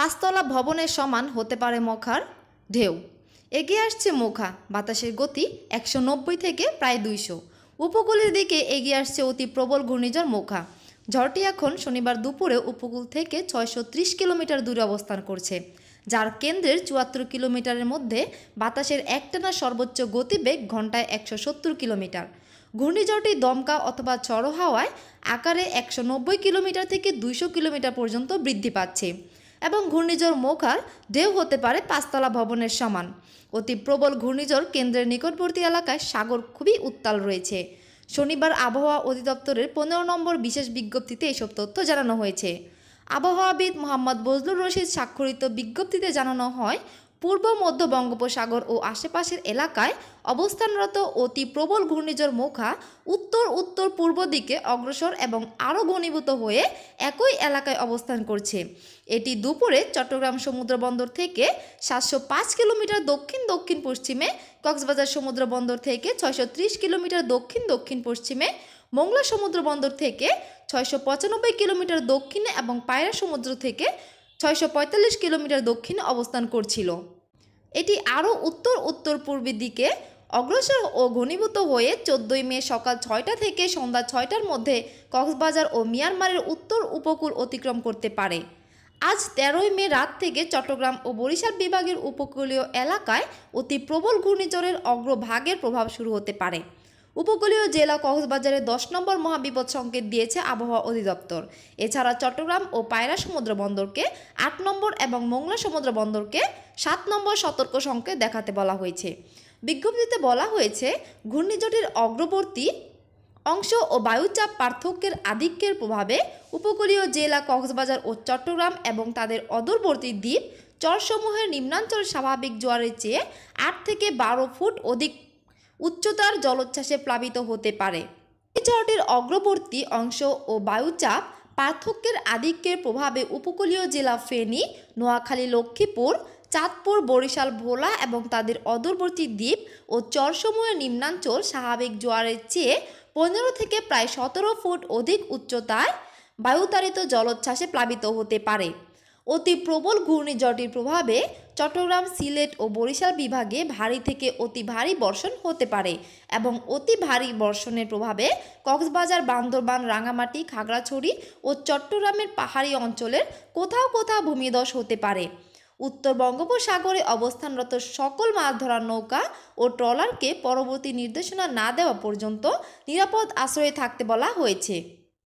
পাঁচতলা ভবনের সমান হতে পারে মখার ঢেউ এগিয়ে আসছে মোখা বাতাসের গতি একশো থেকে প্রায় দুইশো উপকূলের দিকে এগিয়ে আসছে অতি প্রবল ঘূর্ণিঝড় মোখা ঝড়টি এখন শনিবার দুপুরে উপকূল থেকে ছয়শো কিলোমিটার দূরে অবস্থান করছে যার কেন্দ্রের চুয়াত্তর কিলোমিটারের মধ্যে বাতাসের একটানা সর্বোচ্চ গতিবেগ ঘন্টায় একশো কিলোমিটার ঘূর্ণিঝড়টি দমকা অথবা চড়ো হাওয়ায় আকারে একশো কিলোমিটার থেকে দুইশো কিলোমিটার পর্যন্ত বৃদ্ধি পাচ্ছে এবং ঘূর্ণিঝড় মোখার ঢেউ হতে পারে পাঁচতলা ভবনের সমান অতি প্রবল ঘূর্ণিঝড় কেন্দ্রের নিকটবর্তী এলাকায় সাগর খুবই উত্তাল রয়েছে শনিবার আবহাওয়া অধিদপ্তরের পনেরো নম্বর বিশেষ বিজ্ঞপ্তিতে এসব তথ্য জানানো হয়েছে আবহাওয়াবিদ মোহাম্মদ বজলুর রশিদ স্বাক্ষরিত বিজ্ঞপ্তিতে জানানো হয় পূর্ব মধ্য বঙ্গোপসাগর ও আশেপাশের এলাকায় অবস্থানরত অতি প্রবল ঘূর্ণিঝড় মোখা উত্তর উত্তর পূর্ব দিকে অগ্রসর এবং আরও ঘনীভূত হয়ে একই এলাকায় অবস্থান করছে এটি দুপুরে চট্টগ্রাম সমুদ্র বন্দর থেকে সাতশো পাঁচ কিলোমিটার দক্ষিণ দক্ষিণ পশ্চিমে কক্সবাজার সমুদ্র বন্দর থেকে ছয়শো ত্রিশ কিলোমিটার দক্ষিণ দক্ষিণ পশ্চিমে মংলা সমুদ্র বন্দর থেকে ছয়শো পঁচানব্বই কিলোমিটার দক্ষিণে এবং পায়রা সমুদ্র থেকে ছয়শো কিলোমিটার দক্ষিণে অবস্থান করছিল এটি আরও উত্তর উত্তর পূর্বের দিকে অগ্রসর ও ঘনীভূত হয়ে চোদ্দই মে সকাল ছয়টা থেকে সন্ধ্যা ছয়টার মধ্যে কক্সবাজার ও মিয়ানমারের উত্তর উপকূল অতিক্রম করতে পারে আজ তেরোই মে রাত থেকে চট্টগ্রাম ও বরিশাল বিভাগের উপকূলীয় এলাকায় অতি প্রবল ঘূর্ণিঝড়ের অগ্রভাগের প্রভাব শুরু হতে পারে উপকূলীয় জেলা কক্সবাজারে দশ নম্বর মহাবিপদ সংকেত দিয়েছে আবহাওয়া অধিদপ্তর এছাড়া চট্টগ্রাম ও পায়রা সমুদ্র বন্দরকে আট নম্বর এবং মোংলা সমুদ্র বন্দরকে সাত নম্বর সতর্ক সংকেত দেখাতে বলা হয়েছে বিজ্ঞপ্তিতে বলা হয়েছে ঘূর্ণিঝড়ের অগ্রবর্তী অংশ ও বায়ুচাপ পার্থক্যের আধিক্যের প্রভাবে উপকূলীয় জেলা কক্সবাজার ও চট্টগ্রাম এবং তাদের অদূরবর্তী দ্বীপ চরসমূহের নিম্নাঞ্চল স্বাভাবিক জোয়ারের চেয়ে আট থেকে বারো ফুট অধিক উচ্চতার জলোচ্ছ্বাসে প্লাবিত হতে পারে ঝড়টির অগ্রবর্তী অংশ ও বায়ুচাপ পার্থক্যের আধিক্যের প্রভাবে উপকূলীয় জেলা ফেনী নোয়াখালী লক্ষ্মীপুর চাঁদপুর বরিশাল ভোলা এবং তাদের অদূরবর্তী দ্বীপ ও চরসমূহের নিম্নাঞ্চল স্বাভাবিক জোয়ারের চেয়ে পনেরো থেকে প্রায় সতেরো ফুট অধিক উচ্চতায় বায়ুতারিত জলোচ্ছ্বাসে প্লাবিত হতে পারে অতি প্রবল ঘূর্ণিঝড়টির প্রভাবে চট্টগ্রাম সিলেট ও বরিশাল বিভাগে ভারী থেকে অতি ভারী বর্ষণ হতে পারে এবং অতি ভারী বর্ষণের প্রভাবে কক্সবাজার বান্দরবান রাঙামাটি খাগড়াছড়ি ও চট্টগ্রামের পাহাড়ি অঞ্চলের কোথাও কোথাও ভূমিধস হতে পারে উত্তর বঙ্গোপসাগরে অবস্থানরত সকল মাছ ধরার নৌকা ও ট্রলারকে পরবর্তী নির্দেশনা না দেওয়া পর্যন্ত নিরাপদ আশ্রয়ে থাকতে বলা হয়েছে